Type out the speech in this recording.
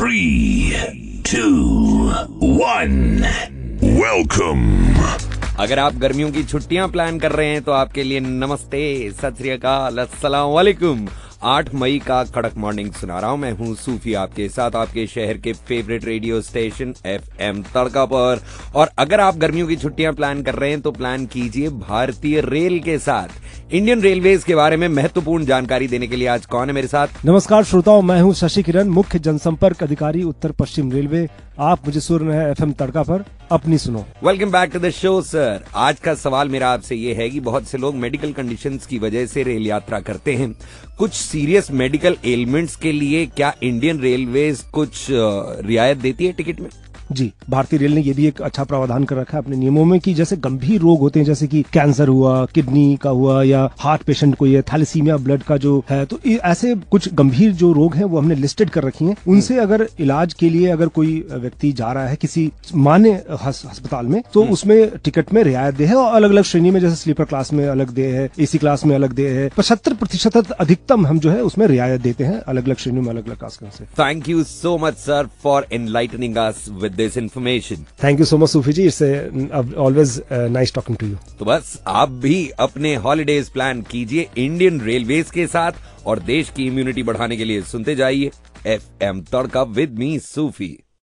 Three, two, one. Welcome. अगर आप गर्मियों की छुट्टियां प्लान कर रहे हैं तो आपके लिए नमस्ते सत वालेकुम आठ मई का कड़क मॉर्निंग सुना रहा हूं मैं हूं सूफी आपके साथ आपके शहर के favourite radio station F M Tadka पर और अगर आप गर्मियों की छुट्टियां प्लान कर रहे हैं तो प्लान कीजिए भारतीय रेल के साथ इंडियन रेलवे के बारे में महत्वपूर्ण जानकारी देने के लिए आज कौन है मेरे साथ नमस्कार श्रोताओं मैं हूँ शशि किरण मुख्य जनसंपर्क अधिकारी उत्तर पश्चिम रेलवे आप मुझे सुन रहे हैं एफएम तड़का पर अपनी सुनो welcome back to the show sir आज का सवाल मेरा आपसे ये है कि बहुत से लोग मेडिकल कंडीशन की वजह से रेल यात्रा करते हैं कुछ सीरियस मेडिकल एलिमेंट्स के लिए क्या इंडियन रेलवे कुछ रियायत देती है टिकट में जी भारतीय रेल ने यह भी एक अच्छा प्रावधान कर रखा है अपने नियमों में कि जैसे गंभीर रोग होते हैं जैसे कि कैंसर हुआ किडनी का हुआ या हार्ट पेशेंट कोई है थैलेसीमिया ब्लड का जो है तो ऐसे कुछ गंभीर जो रोग है वो हमने लिस्टेड कर रखी है उनसे अगर इलाज के लिए अगर कोई व्यक्ति जा रहा है किसी मान्य अस्पताल में तो हम्म। उसमें टिकट में रियायत दे है और अलग अलग श्रेणी में जैसे स्लीपर क्लास में अलग दे है एसी क्लास में अलग दे है पचहत्तर प्रतिशत अधिकतम हम जो है उसमें रियायत देते हैं अलग अलग श्रेणियों में अलग अलग क्लास से thank you so much sir for enlightening us with this information thank you so much Sufi ji it's always nice talking to you तो बस आप भी अपने हॉलीडेज प्लान कीजिए इंडियन रेलवे के साथ और देश की इम्यूनिटी बढ़ाने के लिए सुनते जाइए F M Tadka with me Sufi